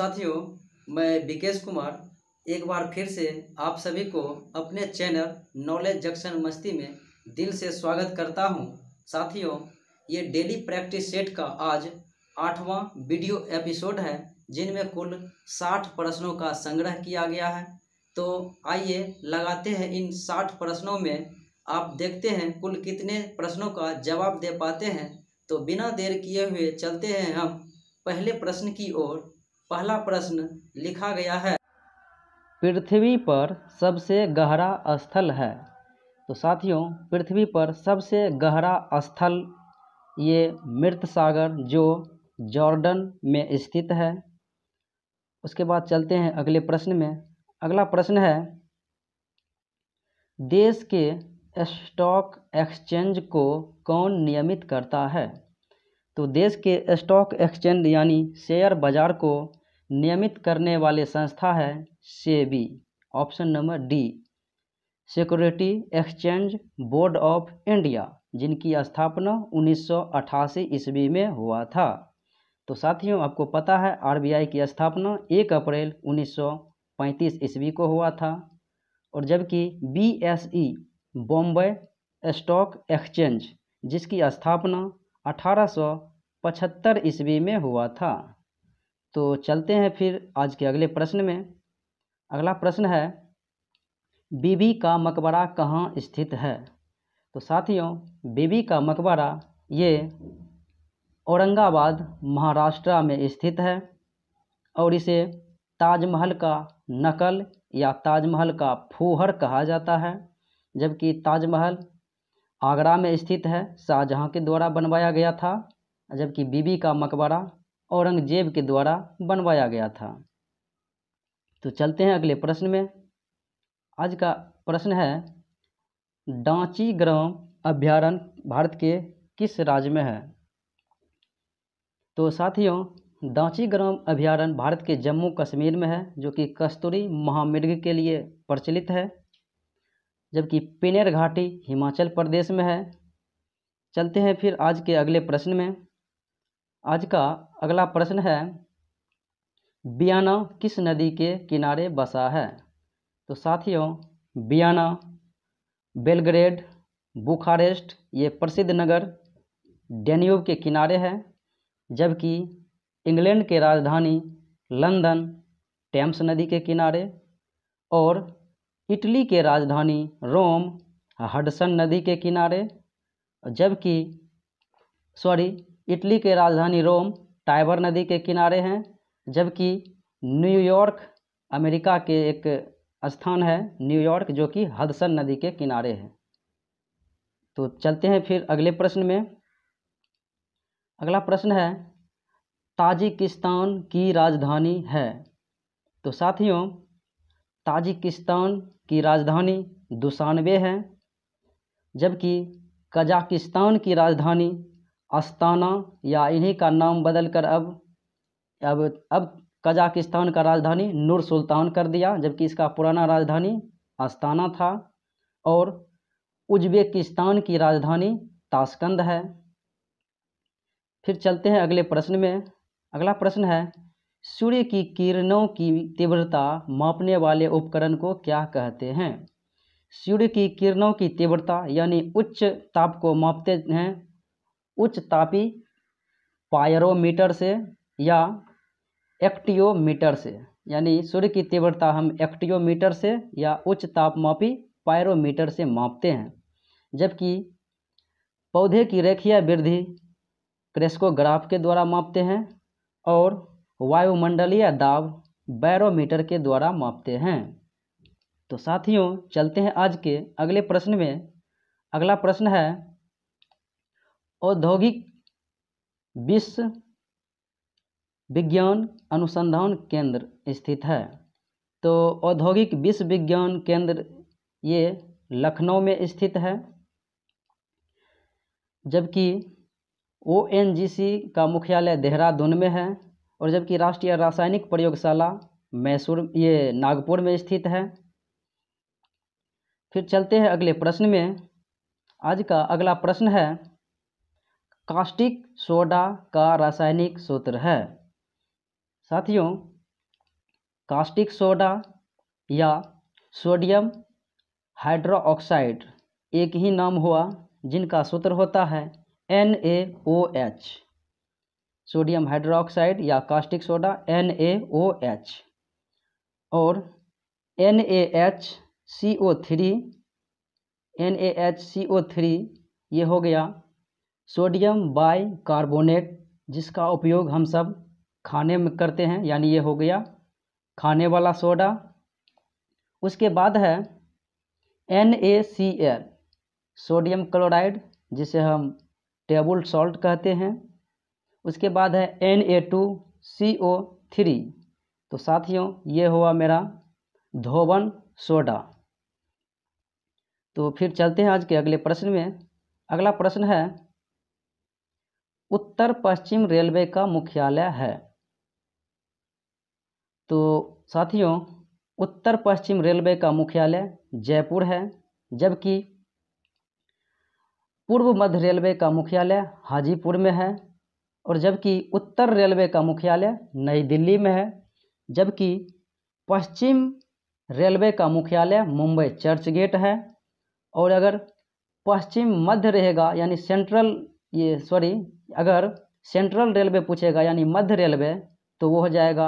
साथियों मैं विकेश कुमार एक बार फिर से आप सभी को अपने चैनल नॉलेज जंक्शन मस्ती में दिल से स्वागत करता हूं साथियों ये डेली प्रैक्टिस सेट का आज आठवां वीडियो एपिसोड है जिनमें कुल साठ प्रश्नों का संग्रह किया गया है तो आइए लगाते हैं इन साठ प्रश्नों में आप देखते हैं कुल कितने प्रश्नों का जवाब दे पाते हैं तो बिना देर किए हुए चलते हैं हम पहले प्रश्न की ओर पहला प्रश्न लिखा गया है पृथ्वी पर सबसे गहरा स्थल है तो साथियों पृथ्वी पर सबसे गहरा स्थल ये मृत सागर जो जॉर्डन में स्थित है उसके बाद चलते हैं अगले प्रश्न में अगला प्रश्न है देश के स्टॉक एक्सचेंज को कौन नियमित करता है तो देश के स्टॉक एक्सचेंज यानी शेयर बाज़ार को नियमित करने वाले संस्था है SEBI option number D security exchange board of India जिनकी स्थापना 1988 ईस्वी में हुआ था तो साथियों आपको पता है आरबीआई की स्थापना 1 अप्रैल 1935 ईस्वी को हुआ था और जबकि बीएसई बॉम्बे स्टॉक एक्सचेंज जिसकी स्थापना 1875 ईस्वी में हुआ था तो चलते हैं फिर आज के अगले प्रश्न में अगला प्रश्न है बीबी का मकबरा कहाँ स्थित है तो साथियों बीबी का मकबरा ये औरंगाबाद महाराष्ट्र में स्थित है और इसे ताजमहल का नकल या ताजमहल का फूहर कहा जाता है जबकि ताजमहल आगरा में स्थित है शाहजहाँ के द्वारा बनवाया गया था जबकि बीबी का मकबरा औरंगजेब के द्वारा बनवाया गया था तो चलते हैं अगले प्रश्न में आज का प्रश्न है डांची ग्राम अभ्यारण्य भारत के किस राज्य में है तो साथियों डांची ग्राम अभ्यारण्य भारत के जम्मू कश्मीर में है जो कि कस्तूरी महामृग के लिए प्रचलित है जबकि पिनेर घाटी हिमाचल प्रदेश में है चलते हैं फिर आज के अगले प्रश्न में आज का अगला प्रश्न है बियाना किस नदी के किनारे बसा है तो साथियों बियाना बेलग्रेड बुखारेस्ट ये प्रसिद्ध नगर डेन्यूब के किनारे है जबकि इंग्लैंड के राजधानी लंदन टेम्स नदी के किनारे और इटली के राजधानी रोम हडसन नदी के किनारे जबकि सॉरी इटली के राजधानी रोम टाइबर नदी के किनारे हैं जबकि न्यूयॉर्क अमेरिका के एक स्थान है न्यूयॉर्क जो कि हदसन नदी के किनारे है तो चलते हैं फिर अगले प्रश्न में अगला प्रश्न है ताजिकिस्तान की राजधानी है तो साथियों ताजिकिस्तान की राजधानी दुशानवे है जबकि कजाकिस्तान की राजधानी अस्ताना या इन्हीं का नाम बदलकर अब अब अब कजाकिस्तान का राजधानी नूर सुल्तान कर दिया जबकि इसका पुराना राजधानी अस्ताना था और उज्बेकिस्तान की राजधानी ताशकंद है फिर चलते हैं अगले प्रश्न में अगला प्रश्न है सूर्य की किरणों की तीव्रता मापने वाले उपकरण को क्या कहते हैं सूर्य की किरणों की तीव्रता यानी उच्च ताप को मापते हैं उच्च तापी पायरोमीटर से या एक्टियोमीटर से यानी सूर्य की तीव्रता हम एक्टियोमीटर से या उच्च तापमापी पायरोमीटर से मापते हैं जबकि पौधे की रेखीय वृद्धि क्रेस्कोग्राफ के द्वारा मापते हैं और वायुमंडलीय दाब बैरोमीटर के द्वारा मापते हैं तो साथियों चलते हैं आज के अगले प्रश्न में अगला प्रश्न है औद्योगिक विश्व विज्ञान अनुसंधान केंद्र स्थित है तो औद्योगिक विश्व विज्ञान केंद्र ये लखनऊ में स्थित है जबकि ओ का मुख्यालय देहरादून में है और जबकि राष्ट्रीय रासायनिक प्रयोगशाला मैसूर ये नागपुर में स्थित है फिर चलते हैं अगले प्रश्न में आज का अगला प्रश्न है कास्टिक सोडा का रासायनिक सूत्र है साथियों कास्टिक सोडा या सोडियम हाइड्रोक्साइड एक ही नाम हुआ जिनका सूत्र होता है N A O H sodium hydroxide या caustic soda N A O H और N A H C O three N A H C O three ये हो गया सोडियम बाई कार्बोनेट जिसका उपयोग हम सब खाने में करते हैं यानी ये हो गया खाने वाला सोडा उसके बाद है N A C L sodium chloride जिसे हम टेबल सॉल्ट कहते हैं उसके बाद है N A two C O three तो साथियों ये हुआ मेरा धोवन सोडा तो फिर चलते हैं आज के अगले प्रश्न में अगला प्रश्न है उत्तर पश्चिम रेलवे का मुख्यालय है तो साथियों उत्तर पश्चिम रेलवे का मुख्यालय जयपुर है जबकि पूर्व मध्य रेलवे का मुख्यालय हाजीपुर में है और जबकि उत्तर रेलवे का मुख्यालय नई दिल्ली में है जबकि पश्चिम रेलवे का मुख्यालय मुंबई चर्च गेट है और अगर पश्चिम मध्य रहेगा यानी सेंट्रल ये सॉरी अगर सेंट्रल रेलवे पूछेगा यानी मध्य रेलवे तो वो हो जाएगा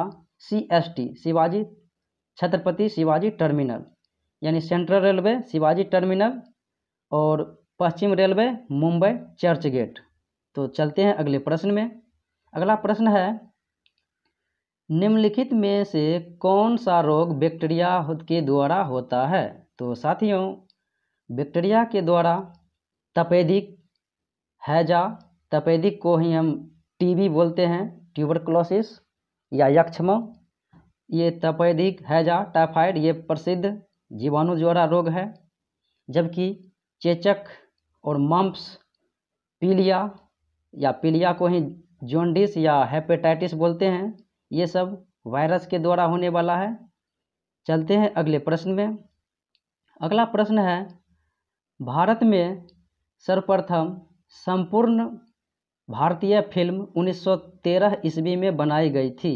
C S T Shivaji Chhatrapati Shivaji terminal यानी सेंट्रल रेलवे शिवाजी टर्मिनल और पश्चिम रेलवे मुंबई चर्च गेट तो चलते हैं अगले प्रश्न में अगला प्रश्न है निम्नलिखित में से कौन सा रोग बैक्टीरिया के द्वारा होता है तो साथियों बैक्टीरिया के द्वारा तपेदिक हैजा तपेदिक को ही हम टीबी बोलते हैं ट्यूबरक्लोसिस या यक्षम ये तपेदिक हैजा टाइफाइड ये प्रसिद्ध जीवाणु ज्वारा रोग है जबकि चेचक और मम्प्स पीलिया या पीलिया को ही जोंडिस या हेपेटाइटिस बोलते हैं ये सब वायरस के द्वारा होने वाला है चलते हैं अगले प्रश्न में अगला प्रश्न है भारत में सर्वप्रथम संपूर्ण भारतीय फिल्म 1913 ईस्वी में बनाई गई थी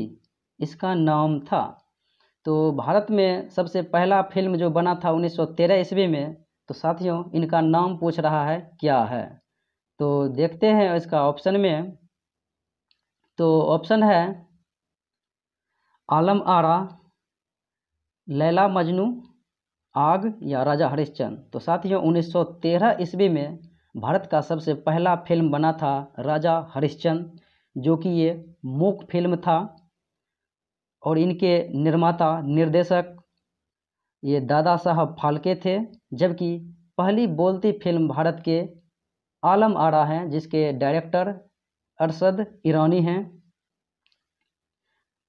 इसका नाम था तो भारत में सबसे पहला फिल्म जो बना था 1913 ईस्वी में तो साथियों इनका नाम पूछ रहा है क्या है तो देखते हैं इसका ऑप्शन में तो ऑप्शन है आलम आरा लैला मजनू आग या राजा हरिश्चंद तो साथियों 1913 ईस्वी में भारत का सबसे पहला फिल्म बना था राजा हरिश्चंद जो कि ये मूक फिल्म था और इनके निर्माता निर्देशक ये दादा साहब फाल्के थे जबकि पहली बोलती फिल्म भारत के आलम आरा हैं जिसके डायरेक्टर अरशद ईरानी हैं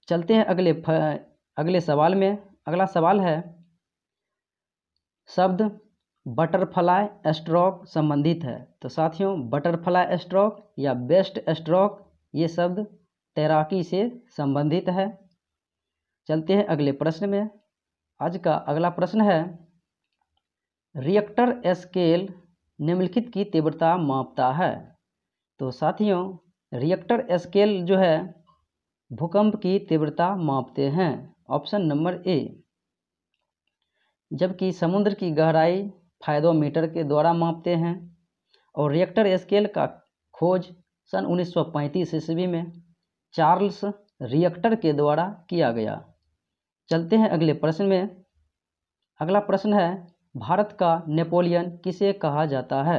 चलते हैं अगले फ, अगले सवाल में अगला सवाल है शब्द बटरफ्लाई स्ट्रोक संबंधित है तो साथियों बटरफ्लाई स्ट्रोक या बेस्ट स्ट्रोक ये शब्द तैराकी से संबंधित है चलते हैं अगले प्रश्न में आज का अगला प्रश्न है रिएक्टर स्केल निम्नलिखित की तीव्रता मापता है तो साथियों रिएक्टर स्केल जो है भूकंप की तीव्रता मापते हैं ऑप्शन नंबर ए जबकि समुद्र की गहराई फायदोमीटर के द्वारा मापते हैं और रिएक्टर स्केल का खोज सन 1935 ईस्वी में चार्ल्स रिएक्टर के द्वारा किया गया चलते हैं अगले प्रश्न में अगला प्रश्न है भारत का नेपोलियन किसे कहा जाता है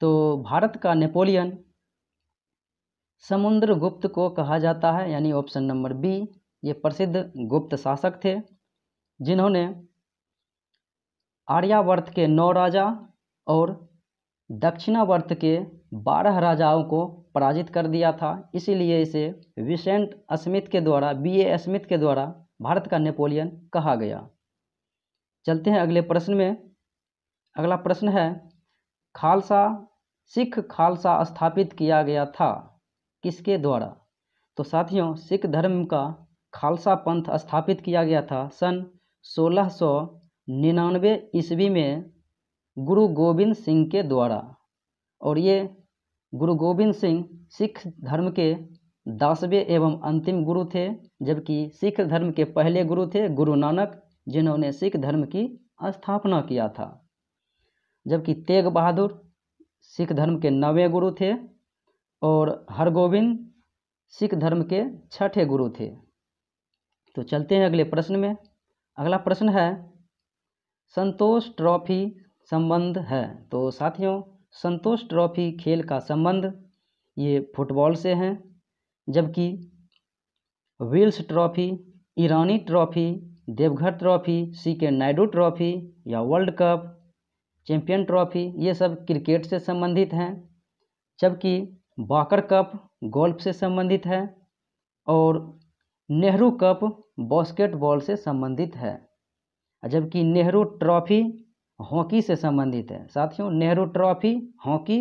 तो भारत का नेपोलियन समुद्र गुप्त को कहा जाता है यानी ऑप्शन नंबर बी ये प्रसिद्ध गुप्त शासक थे जिन्होंने आर्यावर्त के नौ राजा और दक्षिणावर्त के बारह राजाओं को पराजित कर दिया था इसीलिए इसे विसेंट स्मिथ के द्वारा बी ए स्मिथ के द्वारा भारत का नेपोलियन कहा गया चलते हैं अगले प्रश्न में अगला प्रश्न है खालसा सिख खालसा स्थापित किया गया था किसके द्वारा तो साथियों सिख धर्म का खालसा पंथ स्थापित किया गया था सन सोलह सौ निन्यानवे ईस्वी में गुरु गोविंद सिंह के द्वारा और ये गुरु गोविंद सिंह सिख धर्म के दसवें एवं अंतिम गुरु थे जबकि सिख धर्म के पहले गुरु थे गुरु नानक जिन्होंने सिख धर्म की स्थापना किया था जबकि तेग बहादुर सिख धर्म के नवे गुरु थे और हरगोविंद सिख धर्म के छठे गुरु थे तो चलते हैं अगले प्रश्न में अगला प्रश्न है संतोष ट्रॉफी संबंध है तो साथियों संतोष ट्रॉफी खेल का संबंध ये फुटबॉल से हैं जबकि Wills trophy Irani trophy Deoghar trophy C K Naidu trophy या वर्ल्ड कप चैंपियन ट्रॉफी ये सब क्रिकेट से संबंधित हैं जबकि बाकर कप गोल्फ से संबंधित है और नेहरू कप बास्केटबॉल से संबंधित है जबकि नेहरू ट्रॉफी हॉकी से संबंधित है साथियों नेहरू ट्रॉफी हॉकी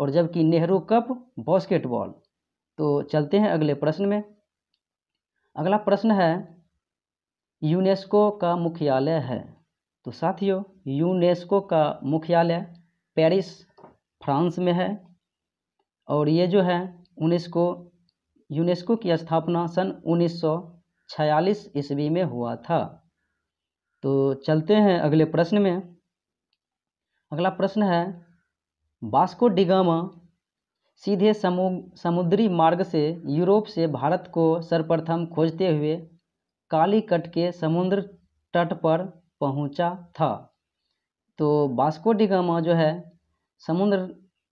और जबकि नेहरू कप बास्केटबॉल तो चलते हैं अगले प्रश्न में अगला प्रश्न है यूनेस्को का मुख्यालय है तो साथियों यूनेस्को का मुख्यालय पेरिस फ्रांस में है और ये जो है यूनेस्को यूनेस्को की स्थापना सन 1946 ईस्वी में हुआ था तो चलते हैं अगले प्रश्न में अगला प्रश्न है बास्को डिगामा सीधे समु समुद्री मार्ग से यूरोप से भारत को सर्वप्रथम खोजते हुए कालीकट के समुद्र तट पर पहुंचा था तो बास्को डिगामा जो है समुद्र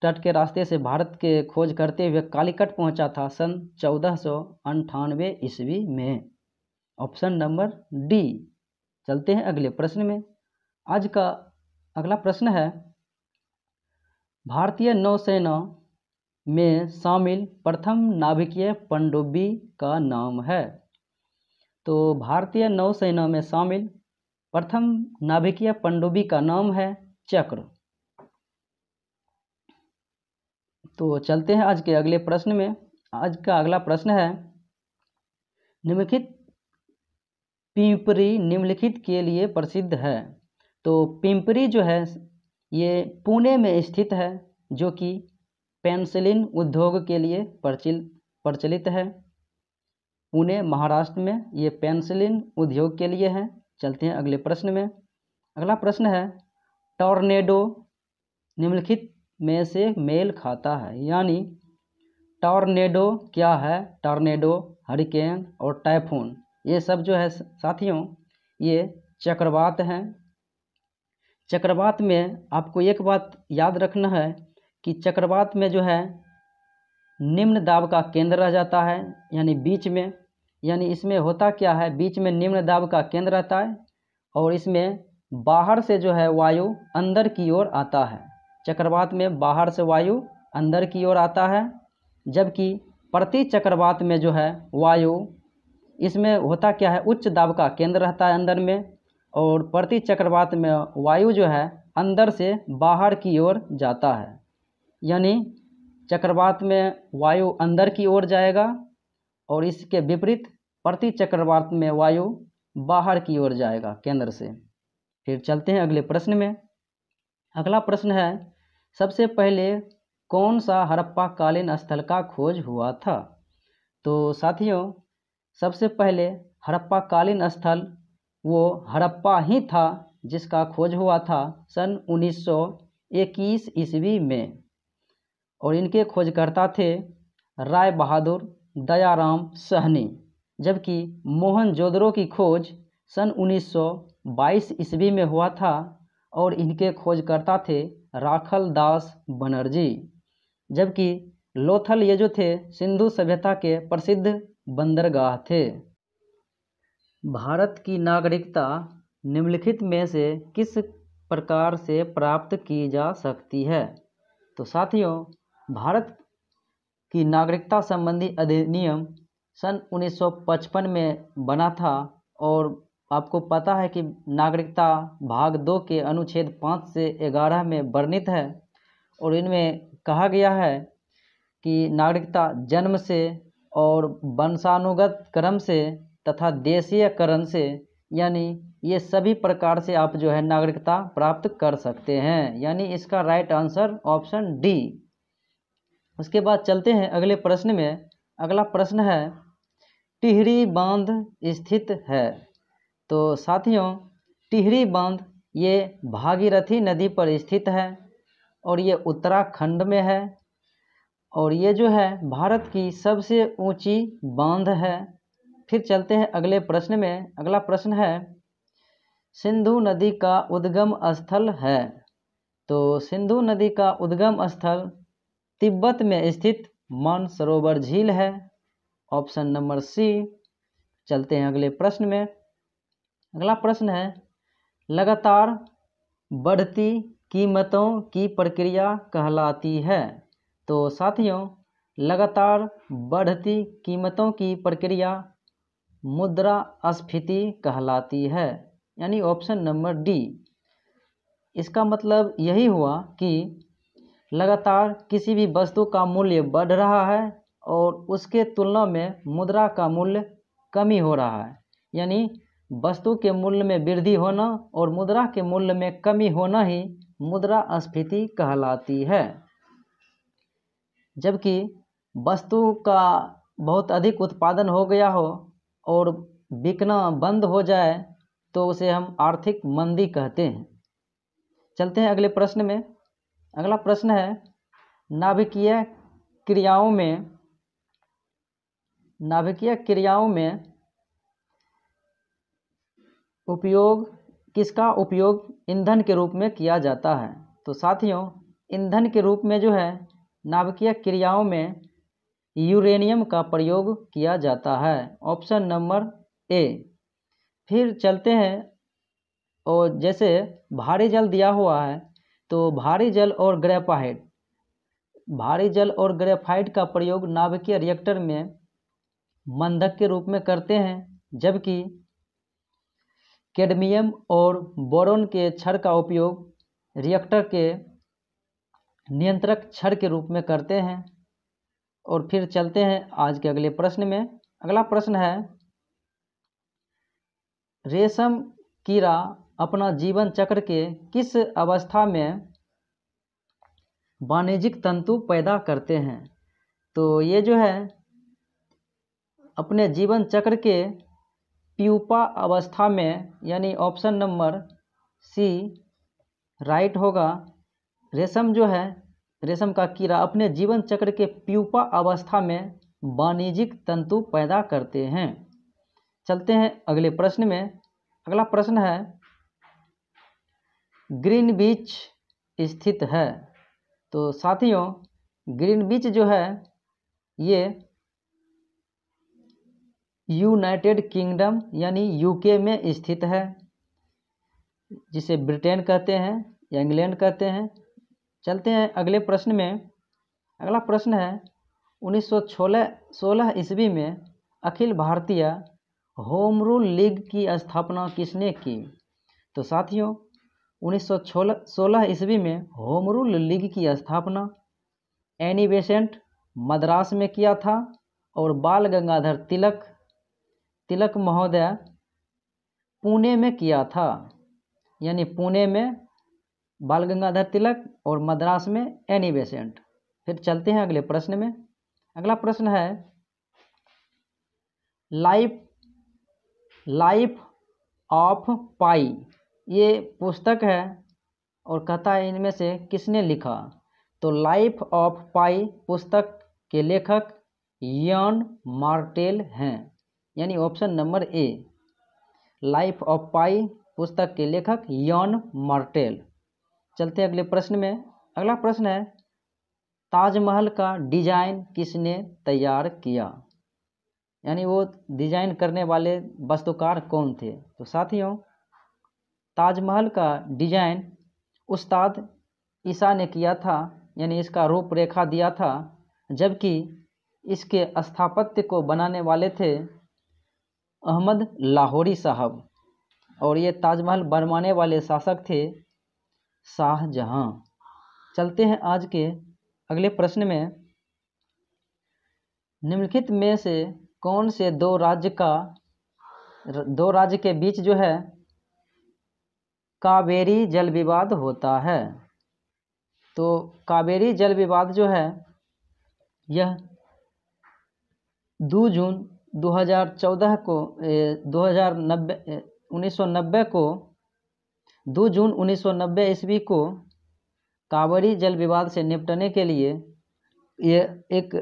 तट के रास्ते से भारत के खोज करते हुए कालीकट पहुंचा था सन चौदह सौ अंठानवे ईस्वी में ऑप्शन नंबर डी चलते हैं अगले प्रश्न में आज का अगला प्रश्न है भारतीय नौसेना में शामिल प्रथम नाभिकीय पनडुब्बी का नाम है तो भारतीय नौसेना में शामिल प्रथम नाभिकीय पनडुब्बी का नाम है चक्र तो चलते हैं आज के अगले प्रश्न में आज का अगला प्रश्न है निम्नलिखित पिंपरी निम्नलिखित के लिए प्रसिद्ध है तो पिंपरी जो है ये पुणे में स्थित है जो कि पेंसिलिन उद्योग के लिए प्रचल प्रचलित है पुणे महाराष्ट्र में ये पेंसिलिन उद्योग के लिए है चलते हैं अगले प्रश्न में अगला प्रश्न है टॉर्नेडो निम्नलिखित में से मेल खाता है यानी टॉर्नेडो क्या है टॉर्नेडो हरिकेन और टाइफून ये सब जो है साथियों ये चक्रवात हैं चक्रवात में आपको एक बात याद रखना है कि चक्रवात में जो है निम्न दाब का केंद्र रह जाता है यानी बीच में यानी इसमें होता क्या है बीच में निम्न दाब का केंद्र रहता है और इसमें बाहर से जो है वायु अंदर की ओर आता है चक्रवात में बाहर से वायु अंदर की ओर आता है जबकि प्रति चक्रवात में जो है वायु इसमें होता क्या है उच्च दाब का केंद्र रहता है अंदर में और प्रति चक्रवात में वायु जो है अंदर से बाहर की ओर जाता है यानी चक्रवात में वायु अंदर की ओर जाएगा और इसके विपरीत प्रति चक्रवात में वायु बाहर की ओर जाएगा केंद्र से फिर चलते हैं अगले प्रश्न में अगला प्रश्न है सबसे पहले कौन सा हड़प्पा कालीन स्थल का खोज हुआ था तो साथियों सबसे पहले हड़प्पाकालीन स्थल वो हड़प्पा ही था जिसका खोज हुआ था सन 1921 ईस्वी में और इनके खोजकर्ता थे राय बहादुर दयाराम सहनी जबकि मोहन जोदड़ो की खोज सन 1922 ईस्वी में हुआ था और इनके खोजकर्ता थे राखल दास बनर्जी जबकि लोथल ये जो थे सिंधु सभ्यता के प्रसिद्ध बंदरगाह थे भारत की नागरिकता निम्नलिखित में से किस प्रकार से प्राप्त की जा सकती है तो साथियों भारत की नागरिकता संबंधी अधिनियम सन 1955 में बना था और आपको पता है कि नागरिकता भाग दो के अनुच्छेद पाँच से ग्यारह में वर्णित है और इनमें कहा गया है कि नागरिकता जन्म से और वंशानुगत क्रम से तथा देशीयकरण से यानी ये सभी प्रकार से आप जो है नागरिकता प्राप्त कर सकते हैं यानी इसका राइट आंसर ऑप्शन डी उसके बाद चलते हैं अगले प्रश्न में अगला प्रश्न है टिहरी बांध स्थित है तो साथियों टिहरी बांध ये भागीरथी नदी पर स्थित है और ये उत्तराखंड में है और ये जो है भारत की सबसे ऊंची बांध है फिर चलते हैं अगले प्रश्न में अगला प्रश्न है सिंधु नदी का उद्गम स्थल है तो सिंधु नदी का उद्गम स्थल तिब्बत में स्थित मानसरोवर झील है ऑप्शन नंबर सी चलते हैं अगले प्रश्न में अगला प्रश्न है लगातार बढ़ती कीमतों की प्रक्रिया कहलाती है तो साथियों लगातार बढ़ती कीमतों की प्रक्रिया मुद्रा स्फीति कहलाती है यानी ऑप्शन नंबर डी इसका मतलब यही हुआ कि लगातार किसी भी वस्तु का मूल्य बढ़ रहा है और उसके तुलना में मुद्रा का मूल्य कमी हो रहा है यानी वस्तु के मूल्य में वृद्धि होना और मुद्रा के मूल्य में कमी होना ही मुद्रा स्फीति कहलाती है जबकि वस्तु का बहुत अधिक उत्पादन हो गया हो और बिकना बंद हो जाए तो उसे हम आर्थिक मंदी कहते हैं चलते हैं अगले प्रश्न में अगला प्रश्न है नाभिकीय क्रियाओं में नाभिकीय क्रियाओं में उपयोग किसका उपयोग ईंधन के रूप में किया जाता है तो साथियों ईंधन के रूप में जो है नाभिकीय क्रियाओं में यूरेनियम का प्रयोग किया जाता है ऑप्शन नंबर ए फिर चलते हैं और जैसे भारी जल दिया हुआ है तो भारी जल और ग्रेफाइट भारी जल और ग्रेफाइट का प्रयोग नाभिकीय रिएक्टर में मंधक के रूप में करते हैं जबकि कैडमियम और बोरोन के क्षर का उपयोग रिएक्टर के नियंत्रक क्षण के रूप में करते हैं और फिर चलते हैं आज के अगले प्रश्न में अगला प्रश्न है रेशम कीड़ा अपना जीवन चक्र के किस अवस्था में वाणिज्यिक तंतु पैदा करते हैं तो ये जो है अपने जीवन चक्र के प्यूपा अवस्था में यानी ऑप्शन नंबर सी राइट होगा रेशम जो है रेशम का कीड़ा अपने जीवन चक्र के प्यूपा अवस्था में वाणिज्यिक तंतु पैदा करते हैं चलते हैं अगले प्रश्न में अगला प्रश्न है ग्रीन बीच स्थित है तो साथियों ग्रीन बीच जो है ये यूनाइटेड किंगडम यानी यूके में स्थित है जिसे ब्रिटेन कहते हैं या इंग्लैंड कहते हैं चलते हैं अगले प्रश्न में अगला प्रश्न है उन्नीस सौ सोलह सोलह ईस्वी में अखिल भारतीय होम रूल लीग की स्थापना किसने की तो साथियों उन्नीस सौ सोलह सोलह ईस्वी में होम रूल लीग की स्थापना एनी बेसेंट मद्रास में किया था और बाल गंगाधर तिलक तिलक महोदय पुणे में किया था यानी पुणे में बाल गंगाधर तिलक और मद्रास में एनी बेसेंट फिर चलते हैं अगले प्रश्न में अगला प्रश्न है लाइफ लाइफ ऑफ पाई ये पुस्तक है और कथा इनमें से किसने लिखा तो लाइफ ऑफ पाई पुस्तक के लेखक यन मार्टेल हैं यानी option number A life of Pi पुस्तक के लेखक यन मार्टेल चलते अगले प्रश्न में अगला प्रश्न है ताजमहल का डिजाइन किसने तैयार किया यानी वो डिजाइन करने वाले वस्तुकार कौन थे तो साथियों ताजमहल का डिजाइन उस्ताद ईसा ने किया था यानी इसका रूपरेखा दिया था जबकि इसके स्थापत्य को बनाने वाले थे अहमद लाहौरी साहब और ये ताजमहल बनवाने वाले शासक थे शाहजहाँ चलते हैं आज के अगले प्रश्न में निम्नलिखित में से कौन से दो राज्य का दो राज्य के बीच जो है कावेरी जल विवाद होता है तो कावेरी जल विवाद जो है यह दो जून 2014 को दो हज़ार नब्बे उन्नीस को दो जून उन्नीस सौ नब्बे ईस्वी को कावेरी जल विवाद से निपटने के लिए ये एक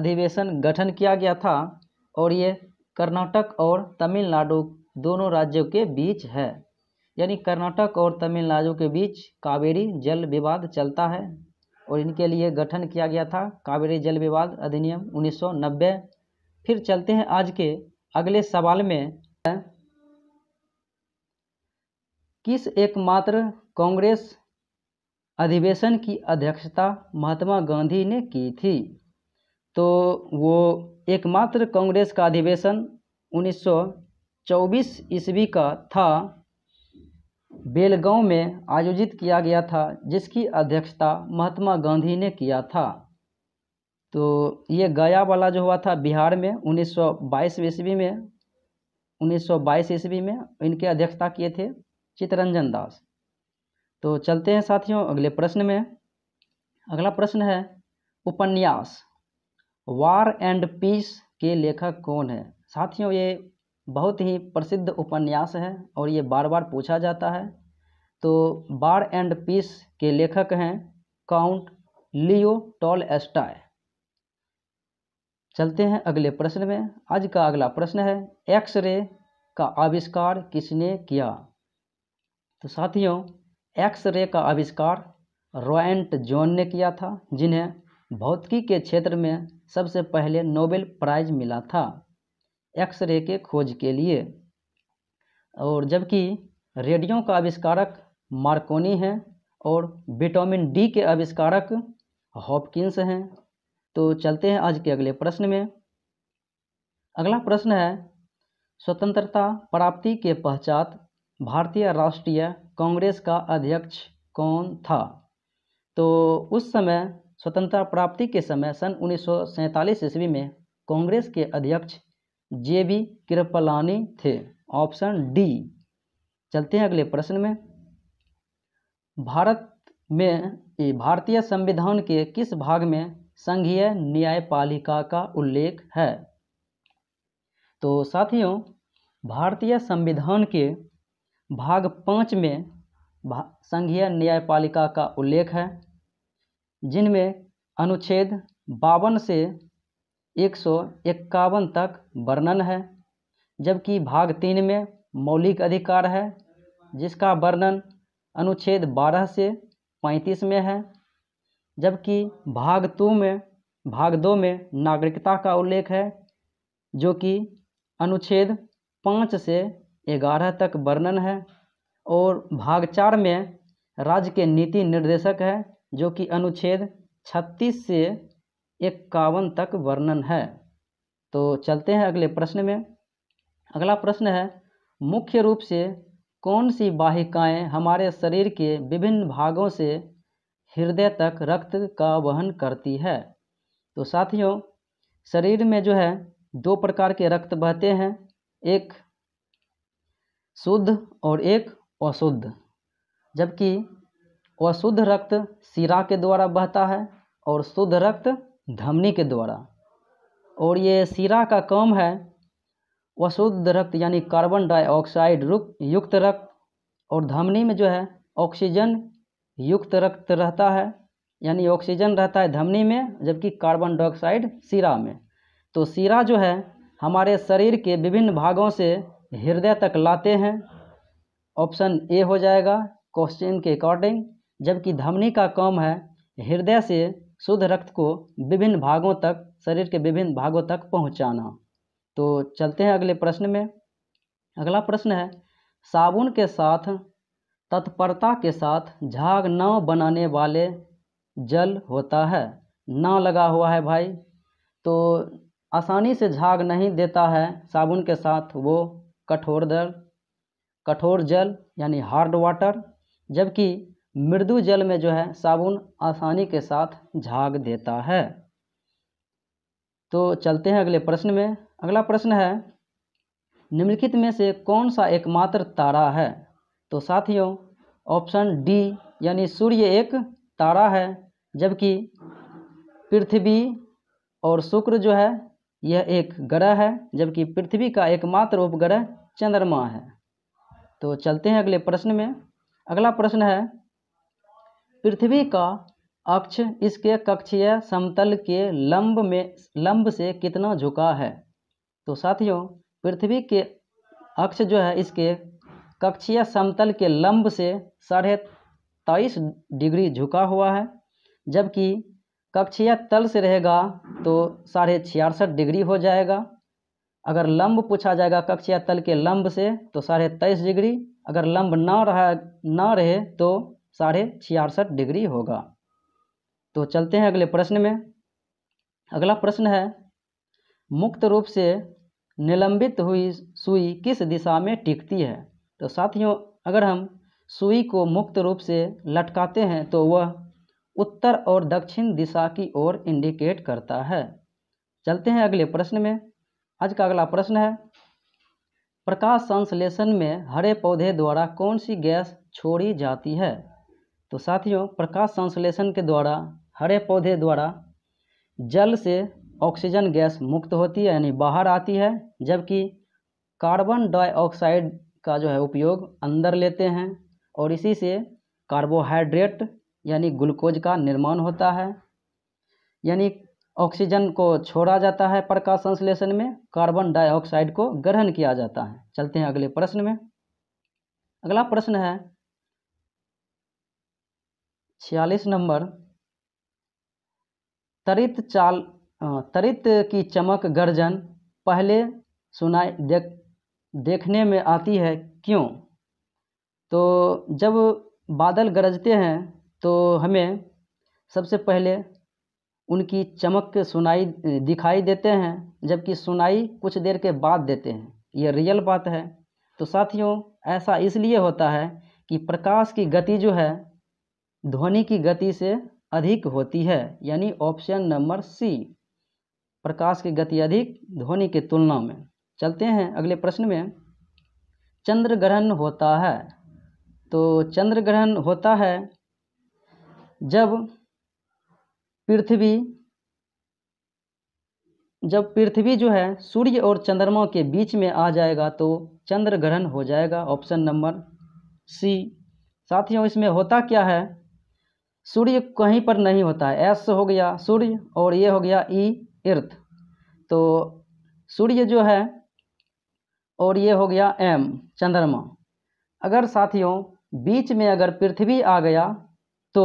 अधिवेशन गठन किया गया था और ये कर्नाटक और तमिलनाडु दोनों राज्यों के बीच है यानी कर्नाटक और तमिलनाडु के बीच कावेरी जल विवाद चलता है और इनके लिए गठन किया गया था कावेरी जल विवाद अधिनियम 1990 फिर चलते हैं आज के अगले सवाल में किस एकमात्र कांग्रेस अधिवेशन की अध्यक्षता महात्मा गांधी ने की थी तो वो एकमात्र कांग्रेस का अधिवेशन 1924 ईस्वी का था बेलगांव में आयोजित किया गया था जिसकी अध्यक्षता महात्मा गांधी ने किया था तो ये गया वाला जो हुआ था बिहार में 1922 ईस्वी में 1922 ईस्वी में इनके अध्यक्षता किए थे चितरंजन दास तो चलते हैं साथियों अगले प्रश्न में अगला प्रश्न है उपन्यास वार एंड पीस के लेखक कौन है साथियों ये बहुत ही प्रसिद्ध उपन्यास है और ये बार बार पूछा जाता है तो बार एंड पीस के लेखक हैं काउंट लियो टॉल एस्टाय चलते हैं अगले प्रश्न में आज का अगला प्रश्न है एक्सरे का आविष्कार किसने किया तो साथियों एक्स रे का आविष्कार रॉयंट जॉन ने किया था जिन्हें भौतिकी के क्षेत्र में सबसे पहले नोबेल प्राइज मिला था एक्स रे के खोज के लिए और जबकि रेडियो का आविष्कारक मार्कोनी है और विटामिन डी के आविष्कारक हॉपकिंस हैं तो चलते हैं आज के अगले प्रश्न में अगला प्रश्न है स्वतंत्रता प्राप्ति के पश्चात भारतीय राष्ट्रीय कांग्रेस का अध्यक्ष कौन था तो उस समय स्वतंत्रता प्राप्ति के समय सन उन्नीस सौ ईस्वी में कांग्रेस के अध्यक्ष जे बी कृपलानी थे ऑप्शन डी चलते हैं अगले प्रश्न में भारत में भारतीय संविधान के किस भाग में संघीय न्यायपालिका का उल्लेख है तो साथियों भारतीय संविधान के भाग पाँच में संघीय न्यायपालिका का उल्लेख है जिनमें अनुच्छेद बावन से एक सौ इक्यावन तक वर्णन है जबकि भाग तीन में मौलिक अधिकार है जिसका वर्णन अनुच्छेद बारह से पैंतीस में है जबकि भाग दो में भाग दो में नागरिकता का उल्लेख है जो कि अनुच्छेद पाँच से ग्यारह तक वर्णन है और भाग चार में राज्य के नीति निर्देशक है जो कि अनुच्छेद छत्तीस से इक्यावन तक वर्णन है तो चलते हैं अगले प्रश्न में अगला प्रश्न है मुख्य रूप से कौन सी वाहिकाएं हमारे शरीर के विभिन्न भागों से हृदय तक रक्त का वहन करती है तो साथियों शरीर में जो है दो प्रकार के रक्त बहते हैं एक शुद्ध और एक अशुद्ध जबकि अशुद्ध रक्त सिरा के द्वारा बहता है और शुद्ध रक्त धमनी के द्वारा और ये सिरा का काम है अशुद्ध रक्त यानी कार्बन डाइऑक्साइड युक्त रक्त और धमनी में जो है ऑक्सीजन युक्त रक्त रहता है यानी ऑक्सीजन रहता है धमनी में जबकि कार्बन डाइऑक्साइड सिरा में तो सिरा जो है हमारे शरीर के विभिन्न भागों से हृदय तक लाते हैं ऑप्शन ए हो जाएगा क्वेश्चन के अकॉर्डिंग जबकि धमनी का काम है हृदय से शुद्ध रक्त को विभिन्न भागों तक शरीर के विभिन्न भागों तक पहुंचाना तो चलते हैं अगले प्रश्न में अगला प्रश्न है साबुन के साथ तत्परता के साथ झाग नाव बनाने वाले जल होता है ना लगा हुआ है भाई तो आसानी से झाग नहीं देता है साबुन के साथ वो कठोर दल कठोर जल यानी हार्ड वाटर जबकि मृदु जल में जो है साबुन आसानी के साथ झाग देता है तो चलते हैं अगले प्रश्न में अगला प्रश्न है निम्नलिखित में से कौन सा एकमात्र तारा है तो साथियों ऑप्शन डी यानी सूर्य एक तारा है जबकि पृथ्वी और शुक्र जो है यह एक ग्रह है जबकि पृथ्वी का एकमात्र उपग्रह चंद्रमा है तो चलते हैं अगले प्रश्न में अगला प्रश्न है पृथ्वी का अक्ष इसके कक्षीय समतल के लंब में लंब से कितना झुका है तो साथियों पृथ्वी के अक्ष जो है इसके कक्षीय समतल के लंब से साढ़े तेईस डिग्री झुका हुआ है जबकि कक्षीय तल से रहेगा तो साढ़े छियासठ डिग्री हो जाएगा अगर लंब पूछा जाएगा कक्षीय तल के लंब से तो साढ़े तेईस डिग्री अगर लंब ना रहा ना रहे तो साढ़े छियासठ डिग्री होगा तो चलते हैं अगले प्रश्न में अगला प्रश्न है मुक्त रूप से निलंबित हुई सुई किस दिशा में टिकती है तो साथियों अगर हम सुई को मुक्त रूप से लटकाते हैं तो वह उत्तर और दक्षिण दिशा की ओर इंडिकेट करता है चलते हैं अगले प्रश्न में आज का अगला प्रश्न है प्रकाश संश्लेषण में हरे पौधे द्वारा कौन सी गैस छोड़ी जाती है तो साथियों प्रकाश संश्लेषण के द्वारा हरे पौधे द्वारा जल से ऑक्सीजन गैस मुक्त होती है यानी बाहर आती है जबकि कार्बन डाइऑक्साइड का जो है उपयोग अंदर लेते हैं और इसी से कार्बोहाइड्रेट यानी ग्लूकोज का निर्माण होता है यानी ऑक्सीजन को छोड़ा जाता है प्रकाश संश्लेषण में कार्बन डाइऑक्साइड को ग्रहण किया जाता है चलते हैं अगले प्रश्न में अगला प्रश्न है छियालीस नंबर तरित चाल तरित की चमक गर्जन पहले सुनाई देख देखने में आती है क्यों तो जब बादल गरजते हैं तो हमें सबसे पहले उनकी चमक सुनाई दिखाई देते हैं जबकि सुनाई कुछ देर के बाद देते हैं यह रियल बात है तो साथियों ऐसा इसलिए होता है कि प्रकाश की गति जो है ध्वनि की गति से अधिक होती है यानी ऑप्शन नंबर सी प्रकाश की गति अधिक ध्वनि की तुलना में चलते हैं अगले प्रश्न में चंद्र ग्रहण होता है तो चंद्र ग्रहण होता है जब पृथ्वी जब पृथ्वी जो है सूर्य और चंद्रमा के बीच में आ जाएगा तो चंद्र ग्रहण हो जाएगा ऑप्शन नंबर सी साथियों इसमें होता क्या है सूर्य कहीं पर नहीं होता है एस हो गया सूर्य और ये हो गया ई इर्थ तो सूर्य जो है और ये हो गया एम चंद्रमा अगर साथियों बीच में अगर पृथ्वी आ गया तो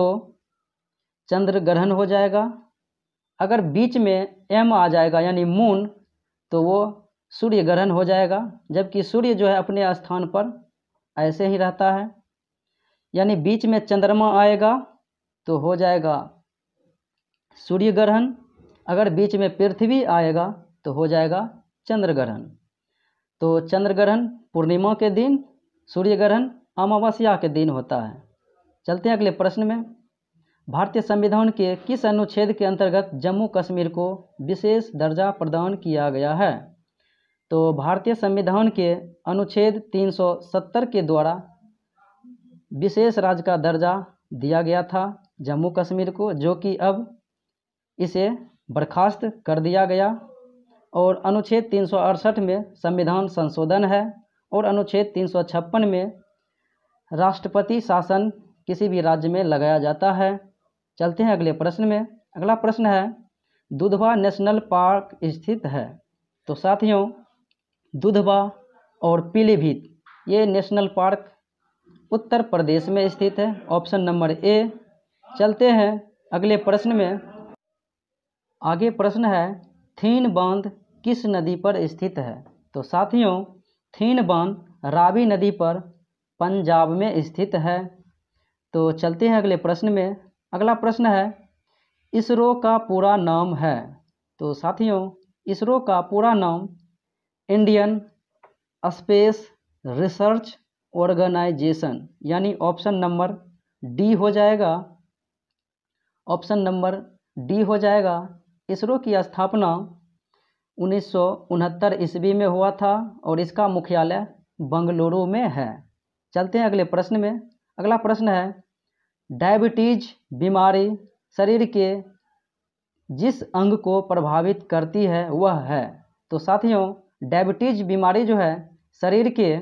चंद्र ग्रहण हो जाएगा अगर बीच में एम आ जाएगा यानी मून तो वो सूर्य ग्रहण हो जाएगा जबकि सूर्य जो है अपने स्थान पर ऐसे ही रहता है यानी बीच में चंद्रमा आएगा तो हो जाएगा सूर्य ग्रहण अगर बीच में पृथ्वी आएगा तो हो जाएगा चंद्र ग्रहण तो चंद्र ग्रहण पूर्णिमा के दिन सूर्य ग्रहण अमावस्या के दिन होता है चलते हैं अगले प्रश्न में भारतीय संविधान के किस अनुच्छेद के अंतर्गत जम्मू कश्मीर को विशेष दर्जा प्रदान किया गया है तो भारतीय संविधान के अनुच्छेद 370 के द्वारा विशेष राज्य का दर्जा दिया गया था जम्मू कश्मीर को जो कि अब इसे बर्खास्त कर दिया गया और अनुच्छेद 368 में संविधान संशोधन है और अनुच्छेद 356 में राष्ट्रपति शासन किसी भी राज्य में लगाया जाता है चलते हैं अगले प्रश्न में अगला प्रश्न है दुधवा नेशनल पार्क स्थित है तो साथियों दुधवा और पीलीभीत ये नेशनल पार्क उत्तर प्रदेश में स्थित है ऑप्शन नंबर ए चलते हैं अगले प्रश्न में आगे प्रश्न है थीन बांध किस नदी पर स्थित है तो साथियों थीन बांध रावी नदी पर पंजाब में स्थित है तो चलते हैं अगले प्रश्न में अगला प्रश्न है इसरो का पूरा नाम है तो साथियों इसरो का पूरा नाम इंडियन स्पेस रिसर्च ऑर्गेनाइजेशन यानी ऑप्शन नंबर डी हो जाएगा ऑप्शन नंबर डी हो जाएगा इसरो की स्थापना उन्नीस ईस्वी में हुआ था और इसका मुख्यालय बंगलुरु में है चलते हैं अगले प्रश्न में अगला प्रश्न है डायबिटीज बीमारी शरीर के जिस अंग को प्रभावित करती है वह है तो साथियों डायबिटीज बीमारी जो है शरीर के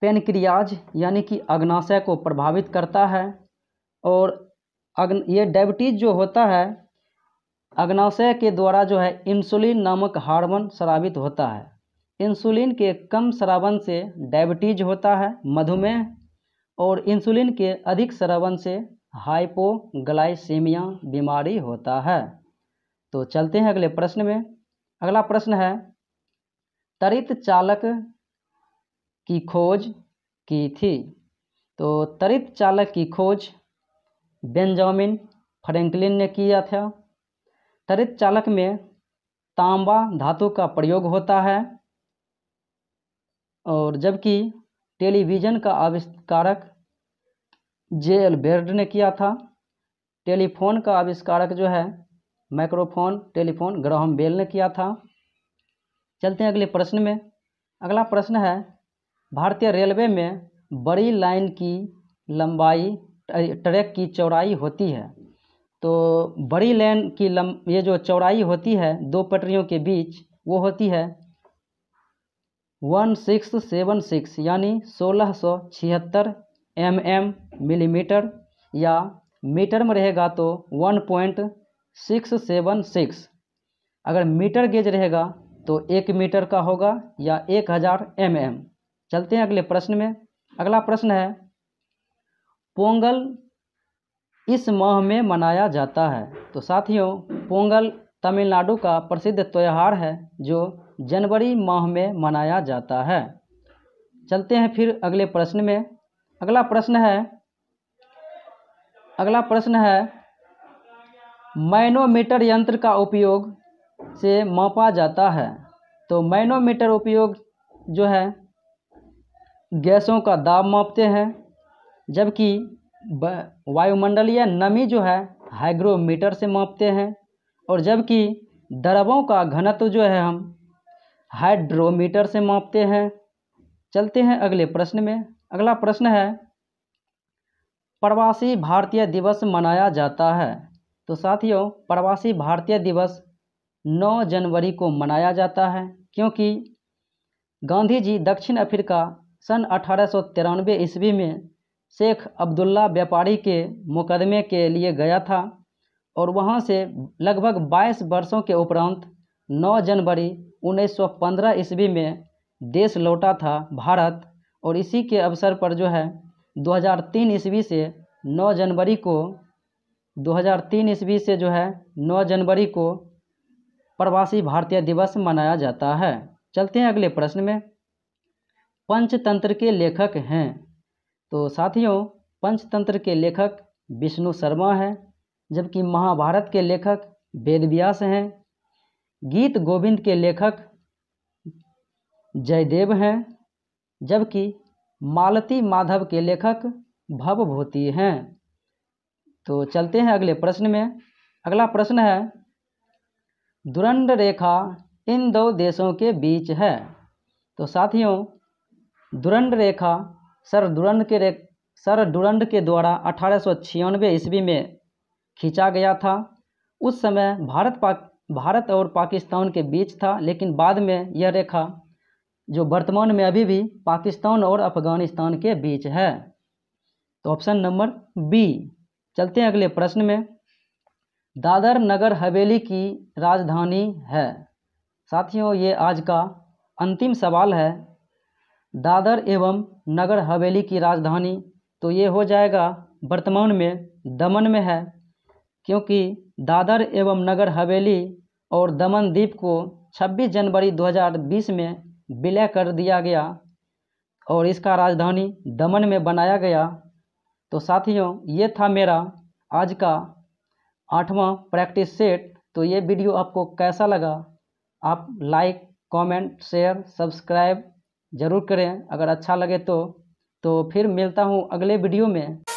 पेनक्रियाज यानी कि अग्नाशय को प्रभावित करता है और अग्न ये डायबिटीज जो होता है अग्नाशय के द्वारा जो है इंसुलिन नामक हार्मोन स्रावित होता है इंसुलिन के कम श्रावण से डायबिटीज होता है मधुमेह और इंसुलिन के अधिक श्रवण से हाइपोग्लाइसेमिया बीमारी होता है तो चलते हैं अगले प्रश्न में अगला प्रश्न है तरित चालक की खोज की थी तो तरित चालक की खोज बेंजामिन फ्रैंकलिन ने किया था तरित चालक में तांबा धातु का प्रयोग होता है और जबकि टेलीविज़न का आविष्कारक जे एल बेर्ड ने किया था टेलीफोन का आविष्कारक जो है माइक्रोफोन टेलीफोन ग्राहम बेल ने किया था चलते हैं अगले प्रश्न में अगला प्रश्न है भारतीय रेलवे में बड़ी लाइन की लंबाई ट्रैक की चौड़ाई होती है तो बड़ी लाइन की लम ये जो चौड़ाई होती है दो पटरियों के बीच वो होती है वन सिक्स सेवन सिक्स यानी सोलह सौ छिहत्तर एम एम मिलीमीटर या मीटर में रहेगा तो one point six seven six अगर मीटर गेज रहेगा तो एक मीटर का होगा या एक हज़ार एम एम चलते हैं अगले प्रश्न में अगला प्रश्न है पोंगल इस माह में मनाया जाता है तो साथियों पोंगल तमिलनाडु का प्रसिद्ध त्यौहार है जो जनवरी माह में मनाया जाता है चलते हैं फिर अगले प्रश्न में अगला प्रश्न है अगला प्रश्न है मैनोमीटर यंत्र का उपयोग से मापा जाता है तो मैनोमीटर उपयोग जो है गैसों का दाब मापते हैं जबकि वायुमंडलीय नमी जो है हाइग्रोमीटर से मापते हैं और जबकि द्रवों का घनत्व जो है हम हाइड्रोमीटर से मापते हैं चलते हैं अगले प्रश्न में अगला प्रश्न है प्रवासी भारतीय दिवस मनाया जाता है तो साथियों प्रवासी भारतीय दिवस 9 जनवरी को मनाया जाता है क्योंकि गांधी जी दक्षिण अफ्रीका सन अठारह ईस्वी में शेख अब्दुल्ला व्यापारी के मुकदमे के लिए गया था और वहां से लगभग 22 वर्षों के उपरांत 9 जनवरी 1915 ईस्वी में देश लौटा था भारत और इसी के अवसर पर जो है 2003 ईस्वी से 9 जनवरी को 2003 ईस्वी से जो है 9 जनवरी को प्रवासी भारतीय दिवस मनाया जाता है चलते हैं अगले प्रश्न में पंचतंत्र के लेखक हैं तो साथियों पंचतंत्र के लेखक विष्णु शर्मा हैं जबकि महाभारत के लेखक वेद व्यास हैं गीत गोविंद के लेखक जयदेव हैं जबकि मालती माधव के लेखक भवभूति हैं तो चलते हैं अगले प्रश्न में अगला प्रश्न है दुरंड रेखा इन दो देशों के बीच है तो साथियों दुरंड रेखा सर दुरंड के रे सर डुरंड के द्वारा अठारह ईस्वी में खींचा गया था उस समय भारत पाक भारत और पाकिस्तान के बीच था लेकिन बाद में यह रेखा जो वर्तमान में अभी भी पाकिस्तान और अफगानिस्तान के बीच है तो ऑप्शन नंबर बी चलते हैं अगले प्रश्न में दादर नगर हवेली की राजधानी है साथियों ये आज का अंतिम सवाल है दादर एवं नगर हवेली की राजधानी तो ये हो जाएगा वर्तमान में दमन में है क्योंकि दादर एवं नगर हवेली और दमन द्वीप को 26 जनवरी 2020 में विलय कर दिया गया और इसका राजधानी दमन में बनाया गया तो साथियों ये था मेरा आज का आठवां प्रैक्टिस सेट तो ये वीडियो आपको कैसा लगा आप लाइक कमेंट, शेयर सब्सक्राइब ज़रूर करें अगर अच्छा लगे तो तो फिर मिलता हूँ अगले वीडियो में